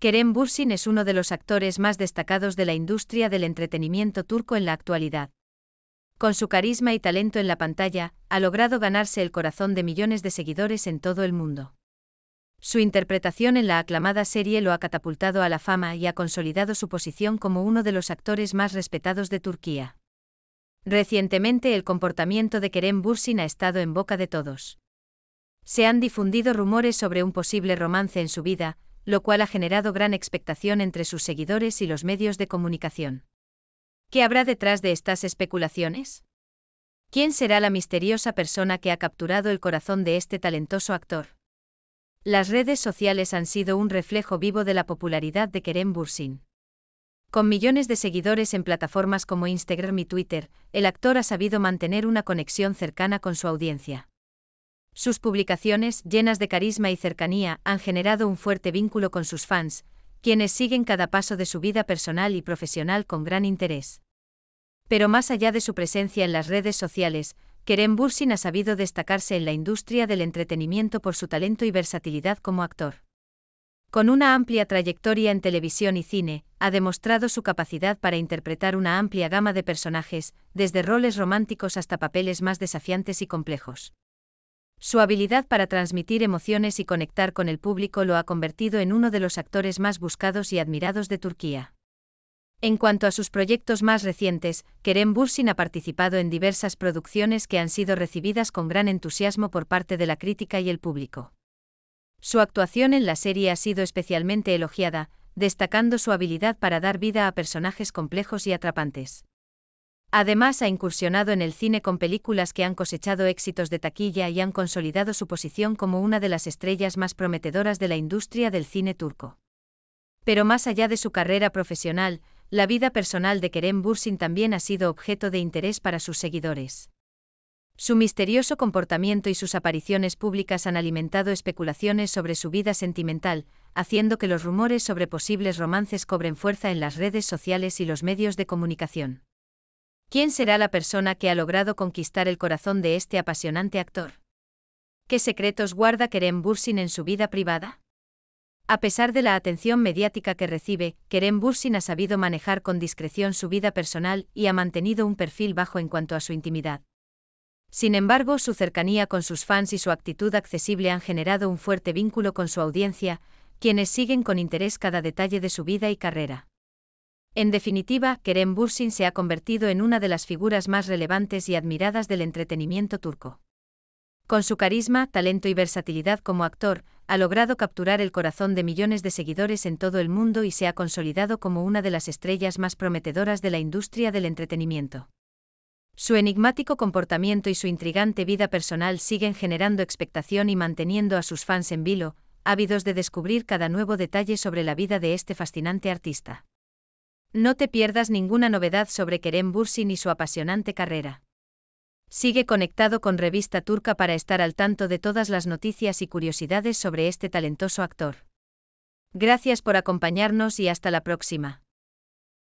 Kerem Bursin es uno de los actores más destacados de la industria del entretenimiento turco en la actualidad. Con su carisma y talento en la pantalla, ha logrado ganarse el corazón de millones de seguidores en todo el mundo. Su interpretación en la aclamada serie lo ha catapultado a la fama y ha consolidado su posición como uno de los actores más respetados de Turquía. Recientemente el comportamiento de Kerem Bursin ha estado en boca de todos. Se han difundido rumores sobre un posible romance en su vida, lo cual ha generado gran expectación entre sus seguidores y los medios de comunicación. ¿Qué habrá detrás de estas especulaciones? ¿Quién será la misteriosa persona que ha capturado el corazón de este talentoso actor? Las redes sociales han sido un reflejo vivo de la popularidad de Kerem Bursin. Con millones de seguidores en plataformas como Instagram y Twitter, el actor ha sabido mantener una conexión cercana con su audiencia. Sus publicaciones, llenas de carisma y cercanía, han generado un fuerte vínculo con sus fans, quienes siguen cada paso de su vida personal y profesional con gran interés. Pero más allá de su presencia en las redes sociales, Kerem Bursin ha sabido destacarse en la industria del entretenimiento por su talento y versatilidad como actor. Con una amplia trayectoria en televisión y cine, ha demostrado su capacidad para interpretar una amplia gama de personajes, desde roles románticos hasta papeles más desafiantes y complejos. Su habilidad para transmitir emociones y conectar con el público lo ha convertido en uno de los actores más buscados y admirados de Turquía. En cuanto a sus proyectos más recientes, Kerem Bursin ha participado en diversas producciones que han sido recibidas con gran entusiasmo por parte de la crítica y el público. Su actuación en la serie ha sido especialmente elogiada, destacando su habilidad para dar vida a personajes complejos y atrapantes. Además ha incursionado en el cine con películas que han cosechado éxitos de taquilla y han consolidado su posición como una de las estrellas más prometedoras de la industria del cine turco. Pero más allá de su carrera profesional, la vida personal de Kerem Bursin también ha sido objeto de interés para sus seguidores. Su misterioso comportamiento y sus apariciones públicas han alimentado especulaciones sobre su vida sentimental, haciendo que los rumores sobre posibles romances cobren fuerza en las redes sociales y los medios de comunicación. ¿Quién será la persona que ha logrado conquistar el corazón de este apasionante actor? ¿Qué secretos guarda Kerem Bursin en su vida privada? A pesar de la atención mediática que recibe, Kerem Bursin ha sabido manejar con discreción su vida personal y ha mantenido un perfil bajo en cuanto a su intimidad. Sin embargo, su cercanía con sus fans y su actitud accesible han generado un fuerte vínculo con su audiencia, quienes siguen con interés cada detalle de su vida y carrera. En definitiva, Kerem Bursin se ha convertido en una de las figuras más relevantes y admiradas del entretenimiento turco. Con su carisma, talento y versatilidad como actor, ha logrado capturar el corazón de millones de seguidores en todo el mundo y se ha consolidado como una de las estrellas más prometedoras de la industria del entretenimiento. Su enigmático comportamiento y su intrigante vida personal siguen generando expectación y manteniendo a sus fans en vilo, ávidos de descubrir cada nuevo detalle sobre la vida de este fascinante artista. No te pierdas ninguna novedad sobre Kerem Bursin y su apasionante carrera. Sigue conectado con Revista Turca para estar al tanto de todas las noticias y curiosidades sobre este talentoso actor. Gracias por acompañarnos y hasta la próxima.